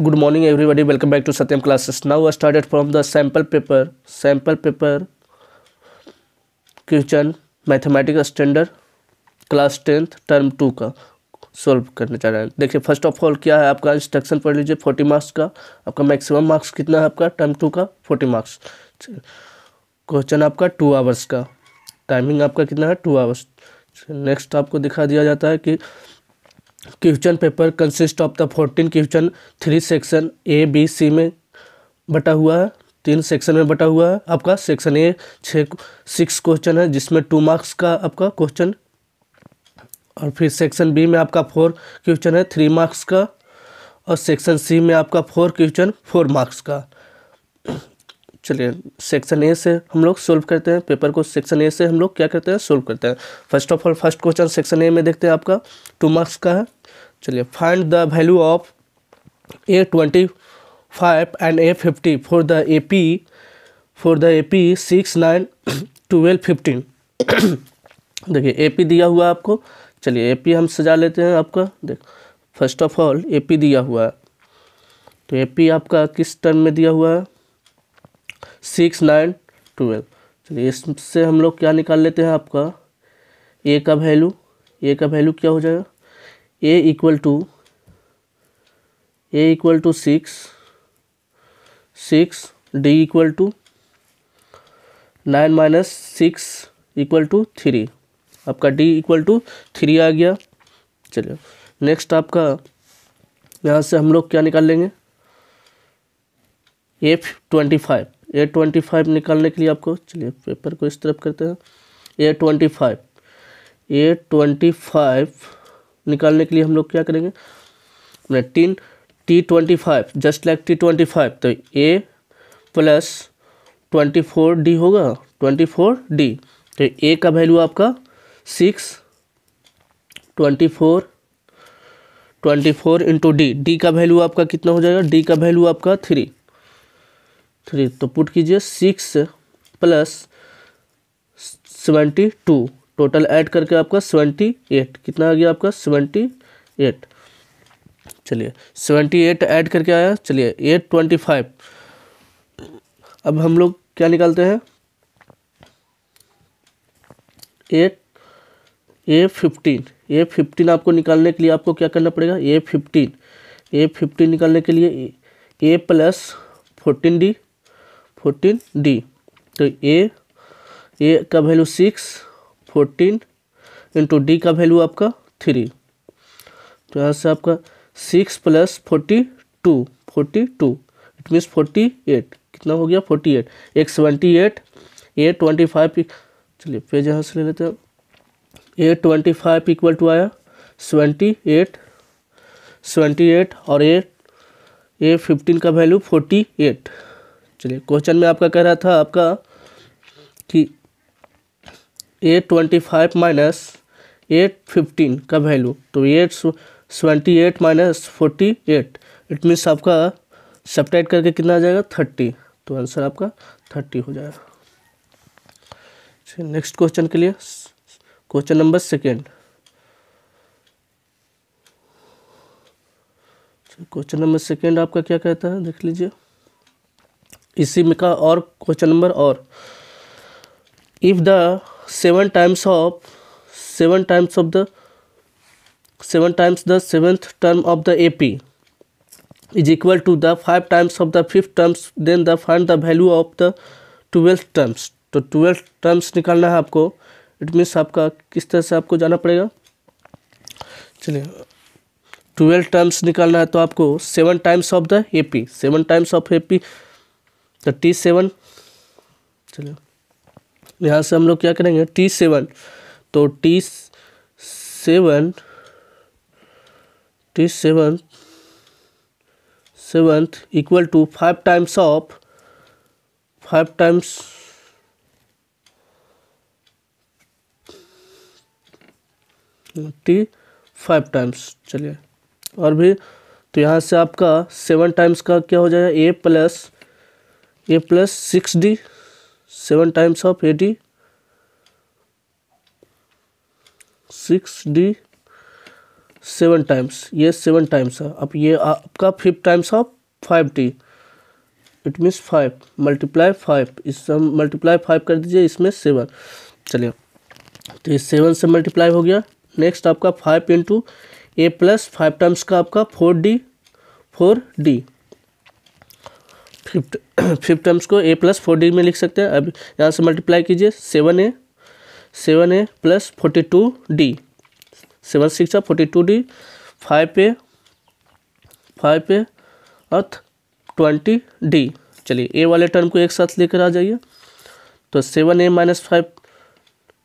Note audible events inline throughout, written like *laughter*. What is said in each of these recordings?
good morning everybody welcome back to Satyam classes now started from the sample paper sample paper question mathematics standard class tenth term two का solve करने चाह रहे हैं देखिए first of all क्या है आपका इंस्ट्रक्शन पढ़ लीजिए फोर्टी मार्क्स का आपका मैक्सिमम मार्क्स कितना है आपका टर्म टू का फोर्टी मार्क्स क्वेश्चन आपका टू आवर्स का टाइमिंग आपका कितना है टू आवर्स नेक्स्ट आपको दिखा दिया जाता है कि question paper consist of the fourteen question three section A B C में बटा हुआ है तीन सेक्शन में बटा हुआ है आपका सेक्शन ए छः सिक्स क्वेश्चन है जिसमें टू मार्क्स का आपका क्वेश्चन और फिर सेक्शन बी में आपका फोर क्वेश्चन है थ्री मार्क्स का और सेक्शन सी में आपका फोर क्वेश्चन फोर मार्क्स का चलिए सेक्शन ए से हम लोग सोल्व करते हैं पेपर को सेक्शन ए से हम लोग क्या करते हैं सोल्व करते हैं first of all first question section A में देखते हैं आपका टू मार्क्स का है चलिए find the value of A twenty five and A fifty for the A P for the A P six nine twelve fifteen देखिए A P दिया हुआ आपको चलिए ए पी हम सजा लेते हैं आपका देख first of all A P दिया हुआ है तो ए पी आपका किस टर्म में दिया हुआ है सिक्स नाइन ट्वेल्व चलिए इससे हम लोग क्या निकाल लेते हैं आपका ए का वैल्यू ए का वैल्यू क्या हो जाएगा A equal to A equal to six six D equal to nine minus six equal to three आपका डी इक्वल टू थ्री आ गया चलिए नेक्स्ट आपका यहाँ से हम लोग क्या निकाल लेंगे F twenty five A twenty five निकालने के लिए आपको चलिए पेपर को इस तरफ करते हैं A twenty five A twenty five निकालने के लिए हम लोग क्या करेंगे टीन T twenty five just like T twenty five तो A plus twenty four D होगा ट्वेंटी फोर डी तो ए का वैल्यू आपका six twenty four twenty four into D D का वैल्यू आपका कितना हो जाएगा डी का वैल्यू आपका थ्री थ्री तो पुट कीजिए six plus seventy two total add करके आपका सेवेंटी एट कितना आ गया आपका सेवेंटी एट चलिए सेवेंटी एट ऐड करके आया चलिए एट ट्वेंटी फाइव अब हम लोग क्या निकालते हैं at A fifteen A fifteen आपको निकालने के लिए आपको क्या करना पड़ेगा ए फिफ्टीन ए फिफ्टीन निकालने के लिए A plus fourteen D fourteen D तो ए ए का value six fourteen into D का वैल्यू आपका थ्री तो यहाँ से आपका six plus forty two forty two it means forty eight कितना हो गया फोर्टी एट एक seventy eight A twenty five चलिए पेज यहाँ से ले लेते हैं A twenty five equal to आया सेवेंटी एट सेवेंटी एट और ए ए फिफ्टीन का वैल्यू फोर्टी एट चलिए क्वेश्चन में आपका कह रहा था आपका कि at twenty five minus at fifteen का वैल्यू तो at seventy eight minus forty eight it means आपका सेपरेट करके कितना आ जाएगा थर्टी तो आंसर आपका थर्टी हो जाएगा नेक्स्ट क्वेश्चन के लिए question number second question number second आपका क्या कहता है देख लीजिए इसी में का और क्वेश्चन नंबर और if the seven times of seven times of the seven times the seventh term of the A P is equal to the five times of the fifth terms then the find the value of the twelfth terms तो twelfth terms निकालना है आपको it means आपका किस तरह से आपको जाना पड़ेगा चलिए ट्वेल्थ टर्म्स निकालना है तो आपको seven times of the A P seven times of A P तो टी सेवन चलिए यहाँ से हम लोग क्या करेंगे टी सेवन तो T seven T seven seventh equal to five times of five times T five times चलिए और भी तो यहाँ से आपका सेवन टाइम्स का क्या हो जाएगा A plus A plus six D seven times of A D six D seven times ये सेवन टाइम्स है अब ये आपका fifth times of five D it means five multiply five इस मल्टीप्लाई फाइव कर दीजिए इसमें सेवन चलिए तो ये सेवन से मल्टीप्लाई हो गया नेक्स्ट आपका five into A plus five times का आपका four D four D fifth fifth terms को ए प्लस फोर डी में लिख सकते हैं अब यहाँ से मल्टीप्लाई कीजिए seven A seven A plus forty two D seven six forty two D five A five A और ट्वेंटी डी चलिए ए वाले टर्म को एक साथ लेकर आ जाइए तो सेवन ए माइनस फाइव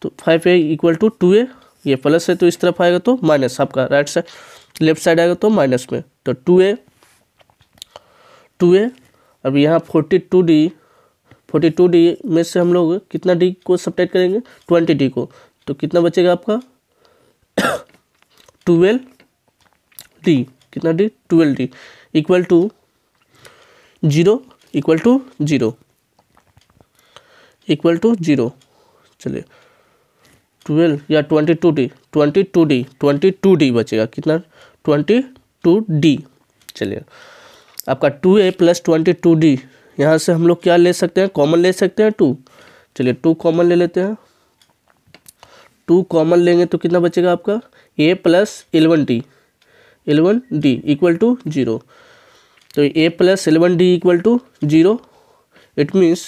तो five A equal to two A ये प्लस है तो इस तरफ आएगा तो माइनस आपका राइट साइड लेफ्ट साइड आएगा तो माइनस में तो टू ए टू ए अब यहाँ forty two D forty two D में से हम लोग कितना डी को सब करेंगे ट्वेंटी डी को तो कितना बचेगा आपका ट्वेल्व *coughs* डी कितना D twelve D equal to zero equal to zero equal to zero चलिए ट्वेल्व या twenty two D twenty two D twenty two D बचेगा कितना ट्वेंटी टू डी चलिए आपका two A plus twenty two D यहाँ से हम लोग क्या ले सकते हैं कॉमन ले सकते हैं टू चलिए टू कॉमन ले लेते हैं टू कॉमन लेंगे तो कितना बचेगा आपका A plus eleven D eleven D equal to zero तो A plus eleven D equal to zero it means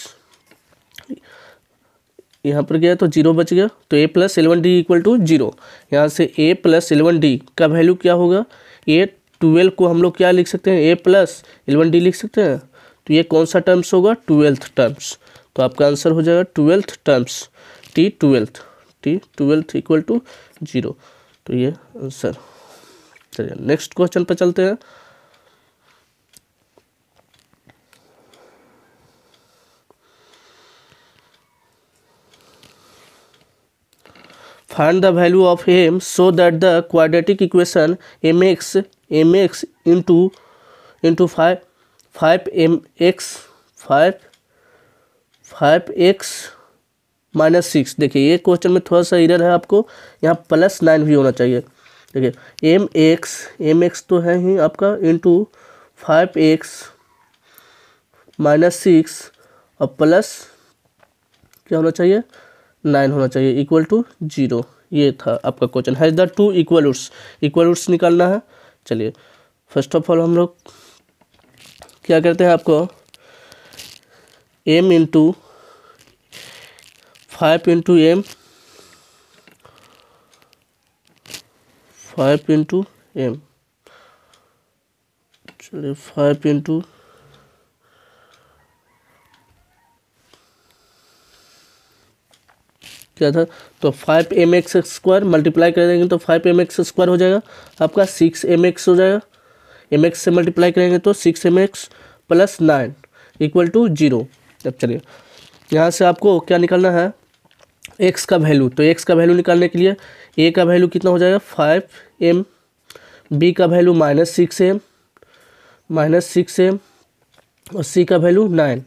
यहाँ पर गया तो जीरो बच गया तो A plus eleven D equal to zero यहाँ से ए प्लस एलेवन डी का वैल्यू क्या होगा ए ट्वेल्व को हम लोग क्या लिख सकते हैं ए प्लस एलेवन डी लिख सकते हैं तो ये कौन सा टर्म्स होगा ट्वेल्थ टर्म्स तो आपका आंसर हो जाएगा twelfth terms T twelfth T twelfth equal to zero तो ये आंसर चलिए नेक्स्ट क्वेश्चन पर चलते हैं find the value of M so that the quadratic equation M X M X into into five five M X five five x minus six देखिए ये question में थोड़ा सा इरर है आपको यहाँ प्लस नाइन भी होना चाहिए देखिए एम एक्स एम एक्स तो है ही आपका into five x minus six और प्लस क्या होना चाहिए नाइन होना चाहिए इक्वल टू जीरो ये था आपका question has the two equal roots equal roots निकालना है चलिए फर्स्ट ऑफ ऑल हम लोग क्या करते हैं आपको M into five into M five into M चलिए फाइव इंटू किया था तो five M X square multiply कर देंगे तो फाइव एम एक्स स्क्वायर हो जाएगा आपका सिक्स एम एक्स हो जाएगा एम एक्स से मल्टीप्लाई करेंगे तो six M X plus nine equal to zero अब चलिए यहाँ से आपको क्या निकालना है एक्स का वैल्यू तो एक्स का वैल्यू निकालने के लिए ए का वैल्यू कितना हो जाएगा फाइव एम बी का value minus six M minus six M और सी का वैल्यू नाइन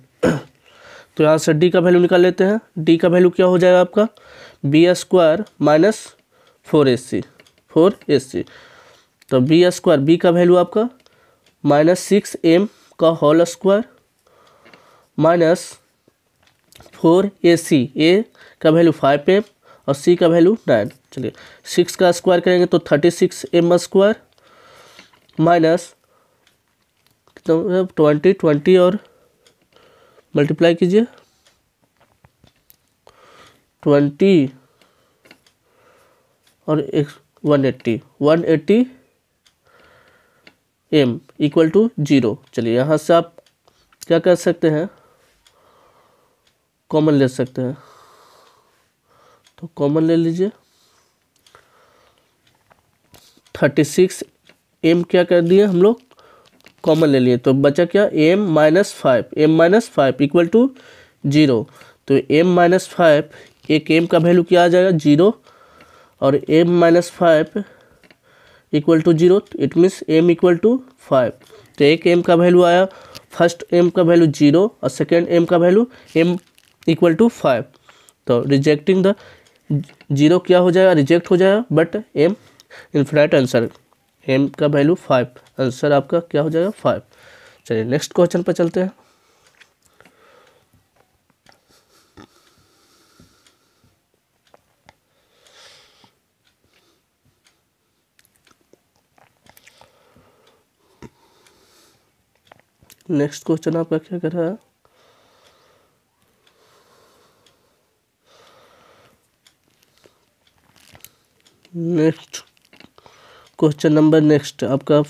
तो यहाँ से डी का वैल्यू निकाल लेते हैं डी का वैल्यू क्या हो जाएगा आपका B square minus four A C four A C तो बी स्क्वायर बी का वैल्यू आपका माइनस सिक्स एम का whole square minus four A C A का वैल्यू फाइव एम और सी का वैल्यू नाइन चलिए सिक्स का स्क्वायर करेंगे तो thirty six M square minus twenty twenty और मल्टीप्लाई कीजिए ट्वेंटी और एक one eighty one eighty M equal to zero चलिए यहाँ से आप क्या कर सकते हैं कॉमन ले सकते हैं तो कॉमन ले लीजिए थर्टी सिक्स एम क्या कर दिए हम लोग कॉमन ले लिए तो बचा क्या M minus five M minus five equal to zero तो एम माइनस फाइव एक एम का वैल्यू क्या आ जाएगा जीरो और M minus five equal to zero it means M equal to five तो एक एम का वैल्यू आया फर्स्ट एम का वैल्यू जीरो और सेकेंड एम का value M equal to five तो रिजेक्टिंग द जीरो क्या हो जाएगा रिजेक्ट हो जाएगा but M infinite answer M का वैल्यू फाइव आंसर आपका क्या हो जाएगा फाइव चलिए नेक्स्ट क्वेश्चन पर चलते हैं नेक्स्ट क्वेश्चन आपका क्या कर रहा है नेक्स्ट क्वेश्चन नंबर नेक्स्ट आपका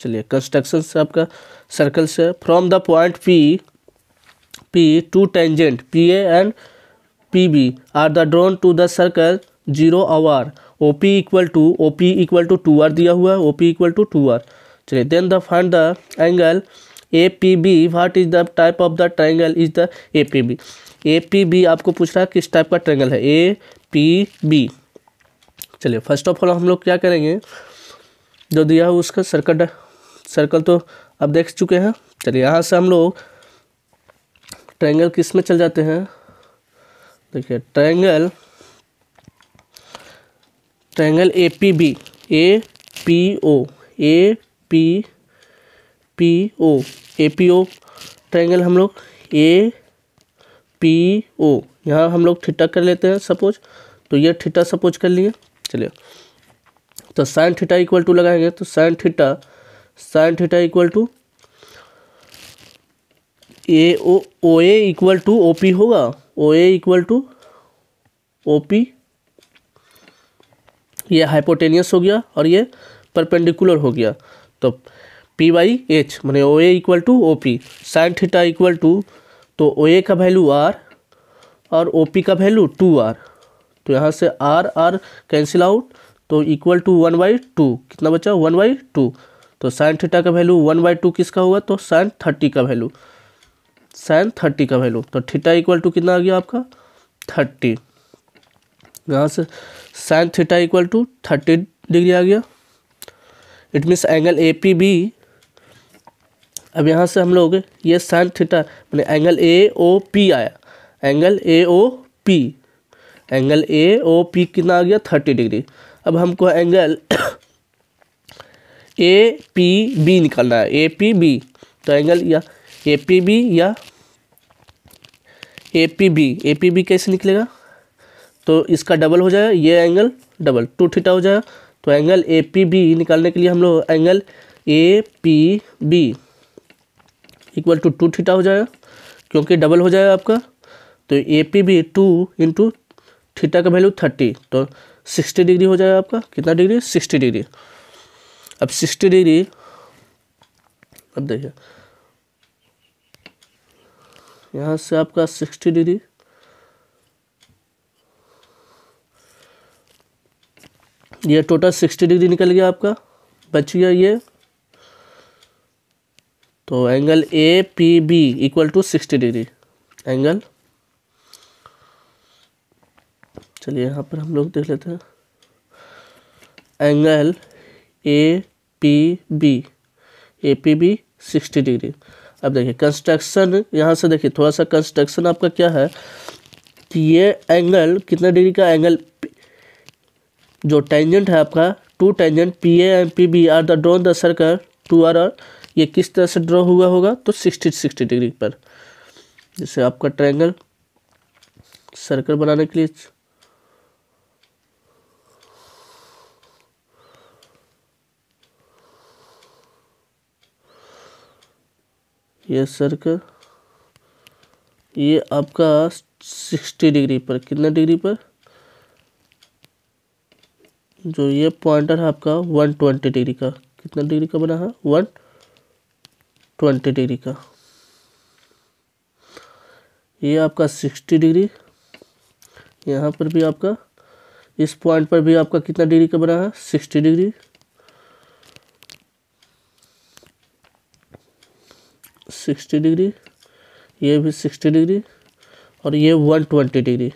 चलिए कंस्ट्रक्शन से आपका सर्कल से from the point P P two tangent P A and P B are the drawn to the circle zero hour O P equal to O P equal to two R दिया हुआ है O P equal to two R चलिए then the find the angle A P B what is the type of the triangle is the A P B A P B आपको पूछ रहा है किस type का ट्राइंगल है A P B चलिए first of all हम लोग क्या करेंगे जो दिया हुआ उसका सर्कल सर्कल तो अब देख चुके हैं चलिए यहाँ से हम लोग ट्रायंगल किस में चल जाते हैं देखिए triangle triangle A P B A P O A P P O A P O triangle हम लोग ए पी ओ यहाँ हम लोग ठिटा कर लेते हैं सपोज तो ये ठिटा सपोज कर लिए चलिए तो साइन थीटा इक्वल टू लगाएंगे तो sine theta sine theta equal to A O A equal to O P होगा O A equal to O P ये हाइपोटेनियस हो गया और ये परपेंडिकुलर हो गया तो पी वाई एच मैंने O A equal to O P sine theta equal to तो ओ ए का वैल्यू आर और ओ पी का वैल्यू टू आर तो यहाँ से आर आर कैंसिल आउट तो equal to one by two कितना बचा वन बाई टू तो साइन थीटा का वैल्यू वन बाई टू किसका होगा तो साइन थर्टी का वैल्यू साइन थर्टी का वैल्यू तो थीटा इक्वल टू कितना आ गया आपका थर्टी यहाँ से sine theta equal to thirty degree आ गया it means angle A P B अब यहाँ से हम लोग ये साइन थीटा मैंने एंगल ए ओ पी आया angle A O P angle A O P कितना आ गया थर्टी डिग्री अब हमको एंगल ए पी बी निकालना है ए पी बी तो एंगल या ए पी बी या A P B A P B कैसे निकलेगा तो इसका डबल हो जाएगा ये एंगल डबल टू थीटा हो जाएगा तो एंगल ए पी बी निकालने के लिए हम लोग angle A P B equal to two theta हो जाएगा क्योंकि डबल हो जाएगा आपका तो A P B two into theta का वैल्यू थर्टी तो सिक्सटी डिग्री हो जाएगा आपका कितना डिग्री सिक्सटी डिग्री अब सिक्सटी डिग्री अब देखिए यहाँ से आपका सिक्सटी डिग्री ये टोटल सिक्सटी डिग्री निकल गया आपका बच गया ये तो angle A P B equal to sixty degree angle चलिए यहाँ पर हम लोग देख लेते हैं angle A P B A P B sixty degree अब देखिए कंस्ट्रक्शन यहाँ से देखिए थोड़ा सा कंस्ट्रक्शन आपका क्या है कि ये एंगल कितने डिग्री का एंगल जो टेंजेंट है आपका two tangent P A and P B are the drawn the circle two R R ये किस तरह से ड्रॉ हुआ होगा तो सिक्सटी सिक्सटी डिग्री पर जैसे आपका ट्रायंगल सर्कल बनाने के लिए ये सर का ये आपका सिक्सटी डिग्री पर कितना डिग्री पर जो ये पॉइंटर है आपका वन ट्वेंटी डिग्री का कितना डिग्री का बना है वन ट्वेंटी डिग्री का ये आपका सिक्सटी डिग्री यहाँ पर भी आपका इस पॉइंट पर भी आपका कितना डिग्री का बना है सिक्सटी डिग्री सिक्सटी डिग्री ये भी सिक्सटी डिग्री और ये वन ट्वेंटी डिग्री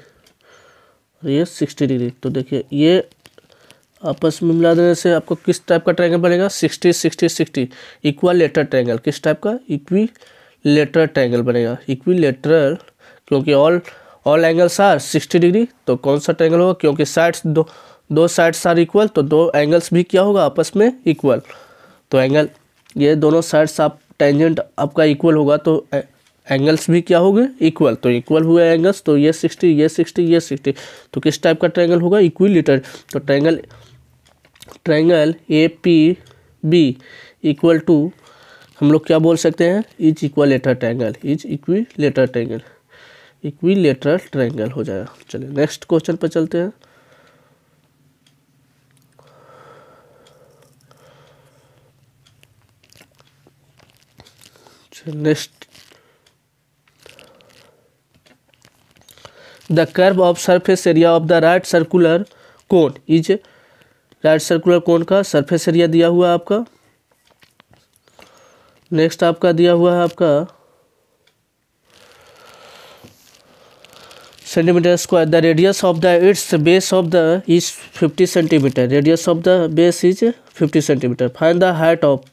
और ये सिक्सटी डिग्री तो देखिए ये आपस में मिला देने से आपको किस टाइप का ट्रायंगल बनेगा sixty sixty sixty equilateral triangle किस टाइप का इक्वी लेटर ट्रायंगल बनेगा इक्वी लेटरल क्योंकि all all angles are sixty degree तो कौन सा ट्रायंगल होगा क्योंकि साइड्स दो दो साइड्स आर इक्वल तो दो एंगल्स भी क्या होगा आपस में इक्वल तो एंगल ये दोनों साइड्स आप टेंजेंट आपका इक्वल होगा तो एंगल्स भी क्या हो गए इक्वल तो इक्वल हुए एंगल्स तो ये सिक्सटी ये सिक्सटी ये सिक्सटी तो किस टाइप का ट्रैंगल होगा इक्विलेटर तो triangle triangle A P B equal to हम लोग क्या बोल सकते हैं is each equi is triangle equilateral triangle हो जाएगा चलिए नेक्स्ट क्वेश्चन पर चलते हैं next the curve of surface area of the right circular cone is right circular cone का सरफेस एरिया दिया हुआ है आपका नेक्स्ट आपका दिया हुआ है आपका centimetre square the radius of the its base of the is fifty centimetre radius of the base is fifty centimetre find the height of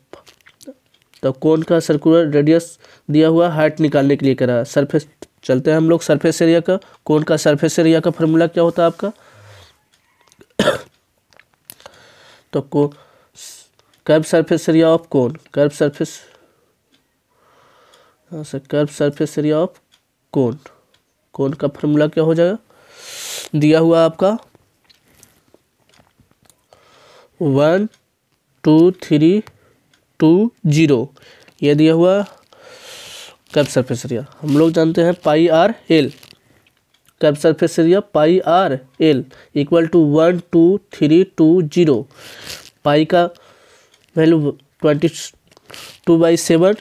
तो कौन का सर्कुलर रेडियस दिया हुआ हाइट निकालने के लिए करा सरफेस चलते हैं हम लोग सरफेस एरिया का कौन का सरफेस एरिया का फॉर्मूला क्या होता है आपका तो को कर्व सरफेस एरिया ऑफ कौन curve surface sir curve surface area of कौन कौन का फार्मूला क्या हो जाएगा दिया हुआ आपका one two three two zero यह दिया हुआ कैप सरफेस एरिया हम लोग जानते हैं pi R L cap surface area pi R L equal to one two three two zero pi का value twenty two by seven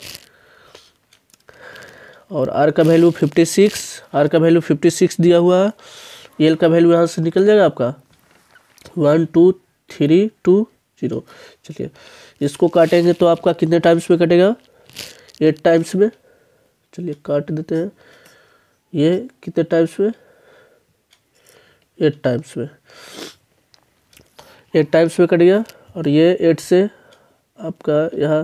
और आर का वैल्यू फिफ्टी सिक्स आर का वैल्यू फिफ्टी सिक्स दिया हुआ है एल का value यहाँ से निकल जाएगा आपका one two three two zero चलिए इसको काटेंगे तो आपका कितने टाइम्स में कटेगा एट टाइम्स में चलिए काट देते हैं ये कितने टाइम्स में एट टाइम्स में एट टाइम्स में कट गया और ये एट से आपका यहाँ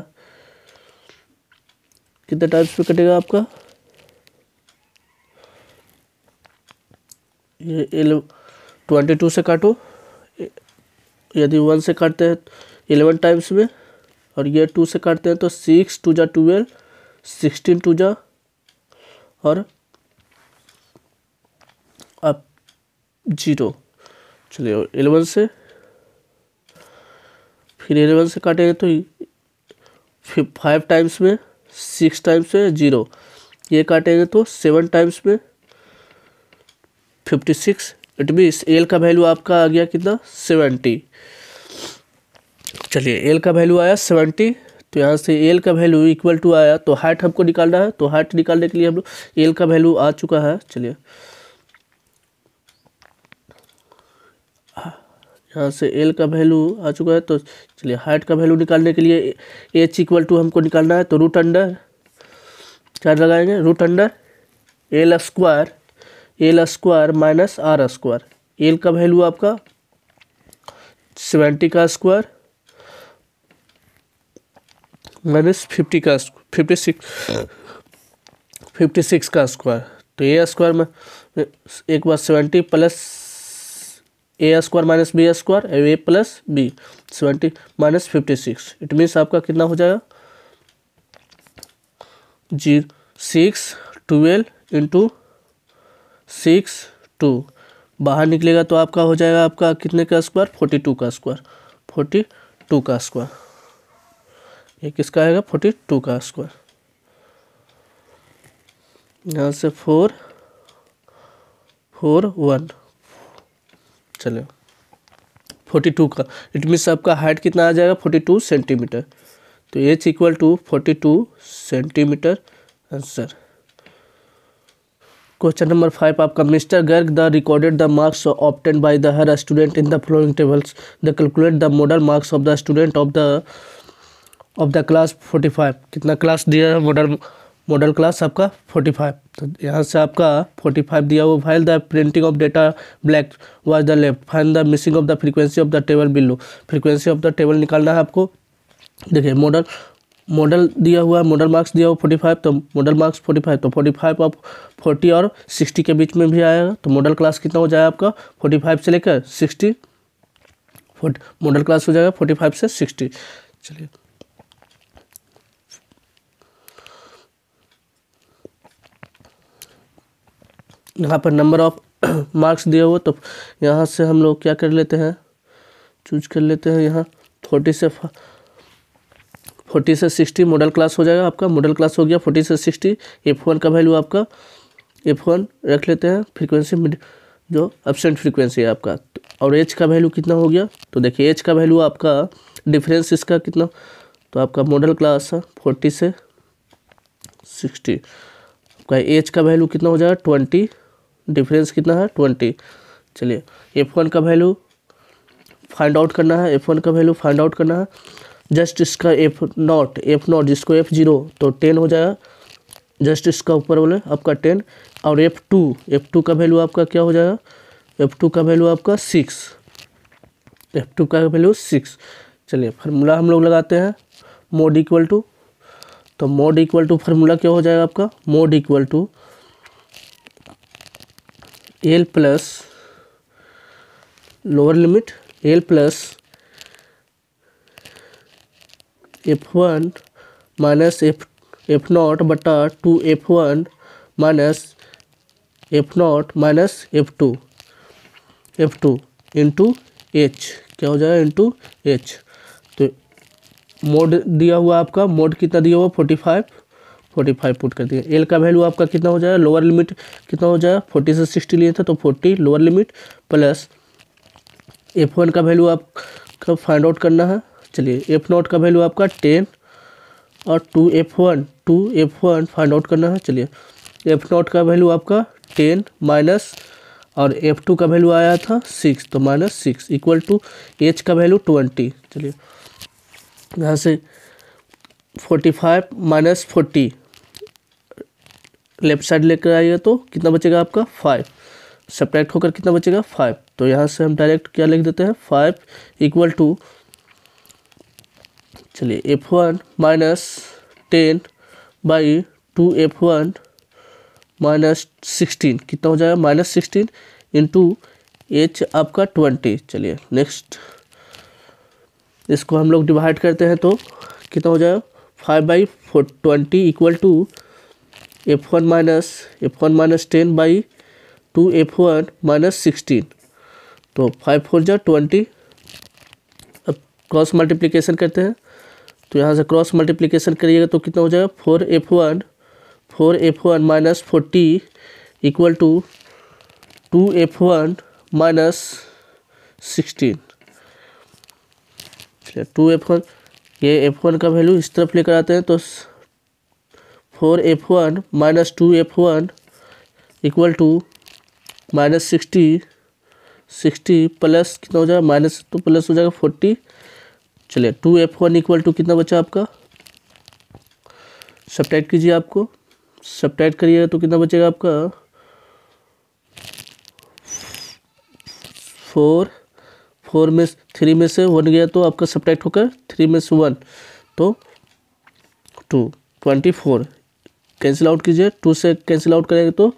कितने टाइम्स में कटेगा आपका ये एलेव ट्वेंटी टू से काटो यदि वन से काटते हैं एलेवन टाइम्स में और ये टू से काटते हैं तो सिक्स टू जा ट्वेल्व सिक्सटीन टू जा और अब जीरो चलिए और एलेवन से फिर एलेवन से काटेंगे तो फिर फाइव टाइम्स में सिक्स टाइम्स में जीरो ये काटेंगे तो सेवन टाइम्स में fifty six it means L का वैल्यू आपका आ गया कितना सेवेंटी चलिए एल का वैल्यू आया सेवेंटी तो यहाँ से एल का वैल्यू इक्वल टू आया तो हाइट हमको निकालना है तो हाइट निकालने के लिए हम लोग एल का वैल्यू आ चुका है चलिए यहाँ से एल का वैल्यू आ चुका है तो चलिए हाइट का वैल्यू निकालने के लिए एच इक्वल टू हमको निकालना है तो रूट अंडर क्या लगाएंगे root under L square L square minus R square L का वैल्यू आपका सेवेंटी का स्क्वायर माइनस फिफ्टी का फिफ्टी सिक्स फिफ्टी सिक्स का स्क्वायर तो ए स्क्वायर में एक बार seventy plus A square minus B square A plus B seventy minus fifty six it means आपका कितना हो जाएगा zero six twelve into six two बाहर निकलेगा तो आपका हो जाएगा आपका कितने का स्क्वायर फोर्टी टू का स्क्वायर फोर्टी टू का स्क्वायर ये किसका आएगा फोर्टी टू का स्क्वायर यहाँ से फोर फोर वन चले फोर्टी टू का इट मीन्स आपका हाइट कितना आ जाएगा फोर्टी टू सेंटीमीटर तो H equal to forty two centimetre answer question number five आपका mister Garg the recorded the marks obtained by the her student in the following tables the calculate the modal marks of the student of the of the class forty five कितना class दिया है modal modal class आपका forty five तो यहाँ से आपका forty five दिया हुआ fill the printing of data blank was the left fill the missing of the frequency of the table below frequency of the table निकालना है आपको देखिए मॉडल मॉडल दिया हुआ है मॉडल मार्क्स दिया हुआ फोर्टी फाइव तो मॉडल मार्क्स फोर्टी फाइव तो फोर्टी फाइव आप फोर्टी और सिक्सटी के बीच में भी आएगा तो मॉडल क्लास कितना हो जाएगा आपका फोर्टी फाइव से लेकर सिक्सटी फोर्टी मॉडल क्लास हो जाएगा फोर्टी फाइव से सिक्सटी चलिए यहाँ पर नंबर ऑफ मार्क्स दिए हुए तो यहाँ से हम लोग क्या कर लेते हैं चूज कर लेते हैं यहाँ फोर्टी से फोर्टी से सिक्सटी मॉडल क्लास हो जाएगा आपका मॉडल क्लास हो गया फोर्टी से सिक्सटी एफ वन का वैल्यू आपका एफ वन रख लेते हैं फ्रीक्वेंसी जो एबसेंट फ्रीक्वेंसी है आपका तो और एच का वैल्यू कितना हो गया तो देखिए एच का वैल्यू आपका डिफरेंस इसका कितना तो आपका मॉडल क्लास है फोर्टी से सिक्सटी आपका एच का वैल्यू कितना हो जाएगा ट्वेंटी डिफरेंस कितना है ट्वेंटी चलिए एफ वन का वैल्यू फाइंड आउट करना है एफ वन का वैल्यू फाइंड आउट करना है जस्ट इसका एफ नॉट एफ नॉट जिसको एफ जीरो तो टेन हो जाएगा जस्ट इसका ऊपर बोले आपका टेन और एफ टू एफ टू का वैल्यू आपका क्या हो जाएगा एफ टू का वैल्यू आपका सिक्स एफ टू का वैल्यू सिक्स चलिए फार्मूला हम लोग लगाते हैं मोड इक्वल टू तो मोड इक्वल टू फार्मूला क्या हो जाएगा आपका mode equal to L plus lower limit L plus F one minus F F not बटा two F one minus F not minus F two F two into H क्या हो जाएगा into H तो mode दिया हुआ आपका mode कितना दिया हुआ forty five forty five put कर दिया एल का वैल्यू आपका कितना हो जाएगा लोअर लिमिट कितना हो जाएगा फोर्टी से सिक्सटी लिए थे तो forty lower limit plus F one का वैल्यू आपका फाइंड आउट करना है चलिए एफ नॉट का वैल्यू आपका टेन और two F one two F one find out करना है चलिए एफ नॉट का वैल्यू आपका टेन माइनस और एफ टू का वैल्यू आया था सिक्स तो minus six equal to H का वैल्यू ट्वेंटी चलिए यहाँ से forty five minus forty left side लेकर आइए तो कितना बचेगा आपका फाइव सब्ट्रैक्ट होकर कितना बचेगा फाइव तो यहाँ से हम डायरेक्ट क्या लिख देते हैं फाइव इक्वल टू चलिए F one minus ten by two F one minus sixteen कितना हो जाएगा माइनस सिक्सटीन इंटू एच आपका ट्वेंटी चलिए नेक्स्ट इसको हम लोग डिवाइड करते हैं तो कितना हो जाएगा five by four twenty equal to F one minus F one minus ten by two F one minus sixteen तो फाइव फोर जा ट्वेंटी अब क्रॉस मल्टीप्लीकेशन करते हैं तो यहाँ से क्रॉस मल्टीप्लीकेशन करिएगा तो कितना हो जाएगा four F one four F one minus forty equal to two F one minus sixteen two F one ये एफ वन का वैल्यू इस तरफ लेकर आते हैं तो four F one minus two F one equal to minus sixty sixty plus कितना हो जाएगा माइनस तो प्लस हो जाएगा फोर्टी चलिए two F one equal to कितना बचा आपका सब्ट्रैक्ट कीजिए आपको सब्ट्रैक्ट करिएगा तो कितना बचेगा आपका फोर फोर में थ्री में से वन गया तो आपका सब्ट्रैक्ट होकर थ्री में से वन तो two twenty four cancel out कीजिए टू से कैंसिल आउट करेंगे तो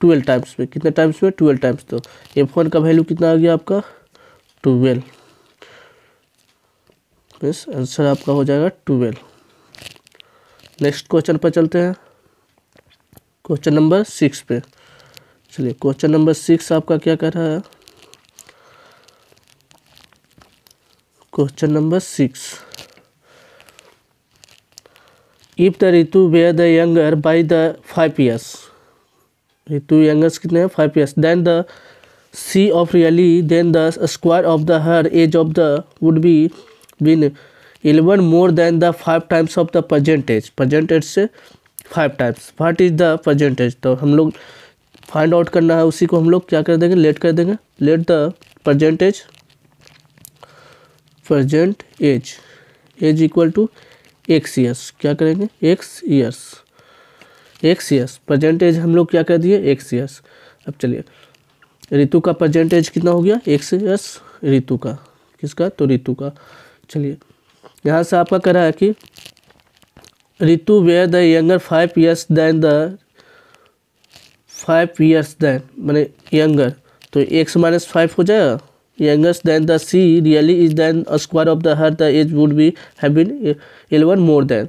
ट्वेल्व टाइम्स में कितने टाइम्स में ट्वेल्व टाइम्स तो एफ वन का वैल्यू कितना आ गया आपका ट्वेल्व मीन्स आंसर आपका हो जाएगा ट्वेल्व नेक्स्ट क्वेश्चन पर चलते हैं क्वेश्चन नंबर सिक्स पे चलिए क्वेश्चन नंबर सिक्स आपका क्या कह रहा है question number six if the Ritu were the younger by the five years Ritu youngers कितने हैं five years then the see of really then the square of the her age of the would be win eleven more then the five times of the present age present age से five times what is the present age तो हम लोग find out करना है उसी को हम लोग क्या कर देंगे लेट कर देंगे let the present age present age age equal to x years क्या करेंगे x years x years present age हम लोग क्या कर दिए एक्स ईयर्स अब चलिए ऋतु का परजेंटेज कितना हो गया एक्स ईयर्स ऋतु का किसका तो ऋतु का चलिए यहाँ से आपका कह रहा है कि Ritu were the younger five years than the five years than मैंने यंगर तो एक्स माइनस फाइव हो जाएगा youngest than the c really is than a square of the heart the age would be have been 11 uh, more than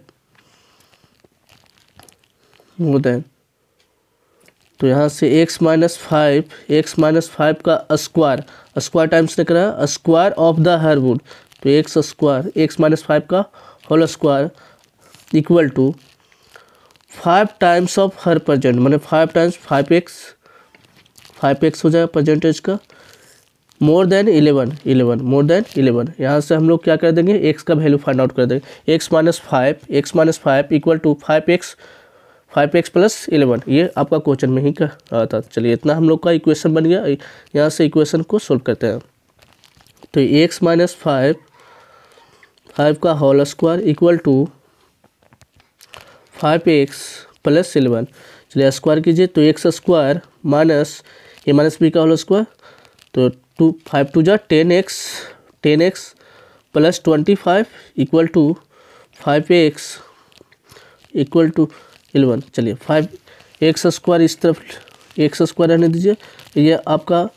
more than तो यहाँ से x minus five x minus five का square square times ने करा square of the her would तो x square x minus five का whole square equal to five times of her present मैंने five times five x five x हो जाएगा present age का more then eleven eleven more then eleven यहाँ से हम लोग क्या कर देंगे एक्स का वैल्यू फाइंड आउट कर देंगे x minus five x minus five equal to five x five x plus eleven ये आपका क्वेश्चन में ही का आता चलिए इतना हम लोग का इक्वेशन बन गया यहाँ से इक्वेशन को सोल्व करते हैं तो एक्स माइनस फाइव फाइव का whole square equal to five x plus eleven चलिए स्क्वायर कीजिए तो x square minus A minus B का होल स्क्वायर तो टू फाइव टू जा ten x ten x plus twenty five equal to five x equal to eleven चलिए five x square इस तरफ x square रहने दीजिए ये आपका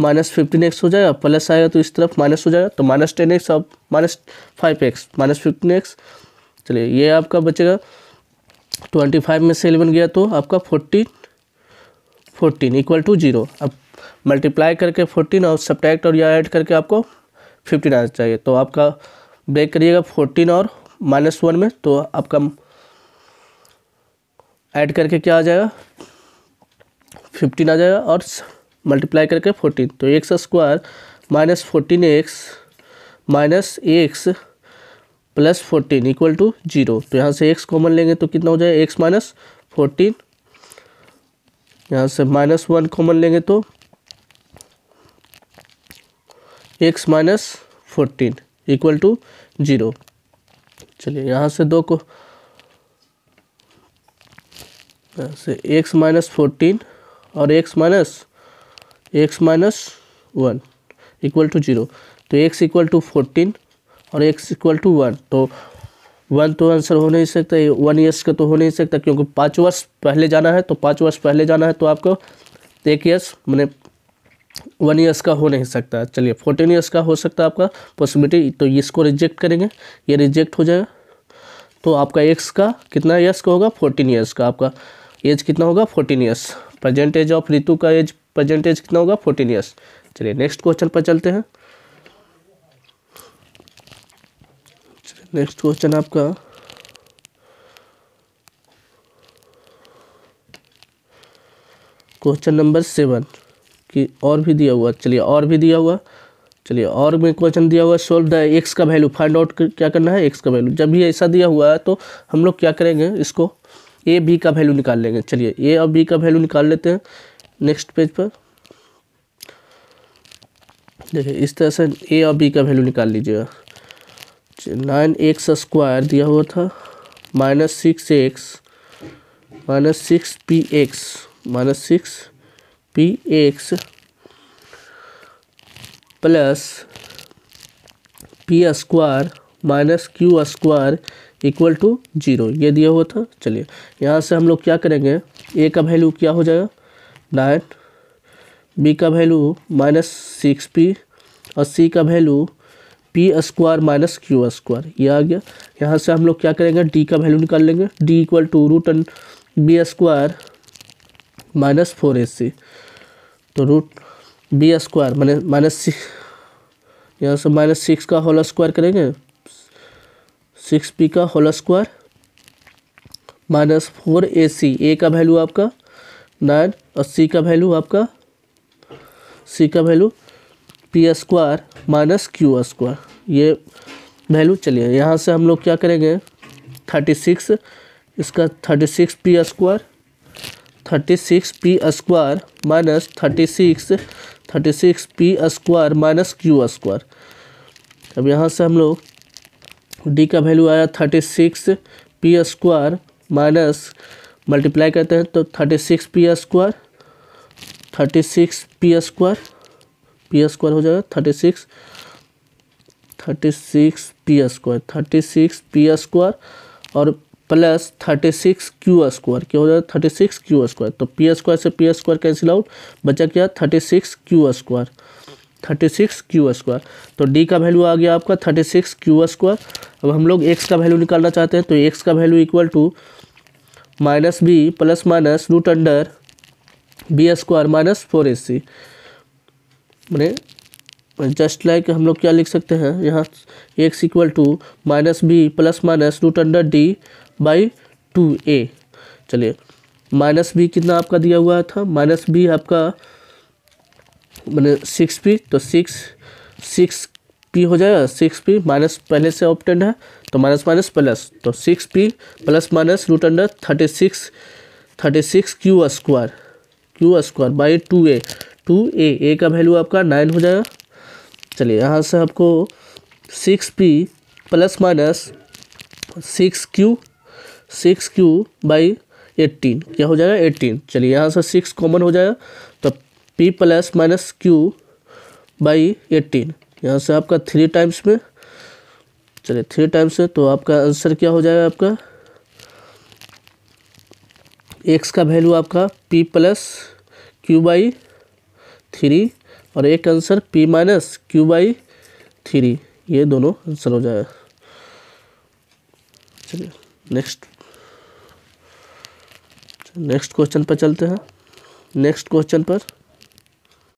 माइनस फिफ्टीन एक्स हो जाएगा प्लस आएगा तो इस तरफ माइनस हो जाएगा तो माइनस टेन एक्स अब minus five x minus fifteen x चलिए ये आपका बचेगा ट्वेंटी फाइव में से एलेवन गया तो आपका fourteen fourteen equal to zero अब मल्टीप्लाई करके फोर्टीन और सब्टैक्ट और या ऐड करके आपको फिफ्टीन आना चाहिए तो आपका ब्रेक करिएगा फोर्टीन और माइनस वन में तो आपका ऐड करके क्या आ जाएगा फिफ्टीन आ जाएगा और मल्टीप्लाई करके फोर्टीन तो x square minus fourteen x minus x plus fourteen equal to zero तो यहाँ से एक्स कॉमन लेंगे तो कितना हो जाएगा एक्स माइनस फोर्टीन यहाँ से माइनस वन कॉमन लेंगे तो x minus fourteen equal to zero चलिए यहाँ से दो को से एक्स माइनस फोर्टीन और x minus x minus one equal to zero तो एक्स इक्वल टू फोर्टीन और एक्स इक्वल टू वन तो वन तो आंसर हो नहीं सकता वन ईयर्स का तो हो नहीं सकता क्योंकि पाँच वर्ष पहले जाना है तो पाँच वर्ष पहले जाना है तो आपको एक ईयर्स मैंने वन ईयर्स का हो नहीं सकता चलिए फोर्टीन ईयर्स का हो सकता है आपका पॉसिबिलिटी तो इसको रिजेक्ट करेंगे ये रिजेक्ट हो जाएगा तो आपका एक्स का कितना ईयर्स का होगा फोर्टीन ईयर्स का आपका एज कितना होगा fourteen years present age of Ritu का एज प्रेजेंट एज कितना होगा फोर्टीन ईयर्स चलिए नेक्स्ट क्वेश्चन पर चलते हैं नेक्स्ट क्वेश्चन आपका क्वेश्चन नंबर सेवन कि और भी दिया हुआ चलिए और भी दिया हुआ चलिए और में क्वेश्चन दिया हुआ सोल्व द एक्स का वैल्यू फाइंड आउट क्या करना है एक्स का वैल्यू जब भी ऐसा दिया हुआ है तो हम लोग क्या करेंगे इसको ए बी का वैल्यू निकाल लेंगे चलिए ए और बी का वैल्यू निकाल लेते हैं नेक्स्ट पेज पर देखिए इस तरह से ए और बी का वैल्यू निकाल लीजिएगा नाइन एक्स स्क्वायर दिया हुआ था minus six x minus six P x minus six P x plus P square minus Q square equal to zero ये दिया हुआ था चलिए यहाँ से हम लोग क्या करेंगे ए का वैल्यू क्या हो जाएगा नाइन बी का वैल्यू माइनस सिक्स पी और सी का value P square minus Q square ये आ गया यहाँ से हम लोग क्या करेंगे डी का वैल्यू निकाल लेंगे D equal to root N B square minus four A C तो रूट बी स्क्वायर मैंने माइनस सिक्स यहाँ से माइनस सिक्स का होल स्क्वायर करेंगे सिक्स पी का whole square minus four A C A का वैल्यू आपका नाइन और सी का वैल्यू आपका सी का value P square minus Q square ये वैल्यू चलिए यहाँ से हम लोग क्या करेंगे थर्टी सिक्स इसका thirty six P square thirty six P square minus thirty six thirty six P square minus Q square अब यहाँ से हम लोग डी का वैल्यू आया thirty six P square minus multiply करते हैं तो thirty six P square thirty six P square P square हो जाएगा thirty six thirty six P square thirty six P square और plus thirty six Q square क्या हो जाएगा thirty six Q square तो पी स्क्वायर से P square cancel out बचा क्या thirty six Q square thirty six Q square तो D का वैल्यू आ गया आपका थर्टी सिक्स क्यू स्क्वायर अब हम लोग एक्स का वैल्यू निकालना चाहते हैं तो एक्स का value equal to minus B plus minus root under B square minus four A C मैंने जस्ट लाइक हम लोग क्या लिख सकते हैं यहाँ X equal to minus B plus minus root under D by two A चलिए माइनस बी कितना आपका दिया हुआ था माइनस बी आपका मैंने सिक्स पी तो सिक्स सिक्स पी हो जाएगा सिक्स पी माइनस पहले से ऑप्टेंड है तो माइनस माइनस प्लस तो six P plus minus root under thirty six thirty six Q square Q square by two A two A A का value आपका nine हो जाएगा चलिए यहाँ से आपको six P plus minus six Q six Q by eighteen क्या हो जाएगा एट्टीन चलिए यहाँ से सिक्स कॉमन हो जाएगा तो P plus minus Q by eighteen यहाँ से आपका थ्री टाइम्स में चलिए थ्री टाइम्स है तो आपका आंसर क्या हो जाएगा आपका एक्स का वैल्यू आपका P plus Q by three और एक answer P minus Q by three ये दोनों आंसर हो जाएगा चलिए नेक्स्ट नेक्स्ट क्वेश्चन पर चलते हैं नेक्स्ट क्वेश्चन पर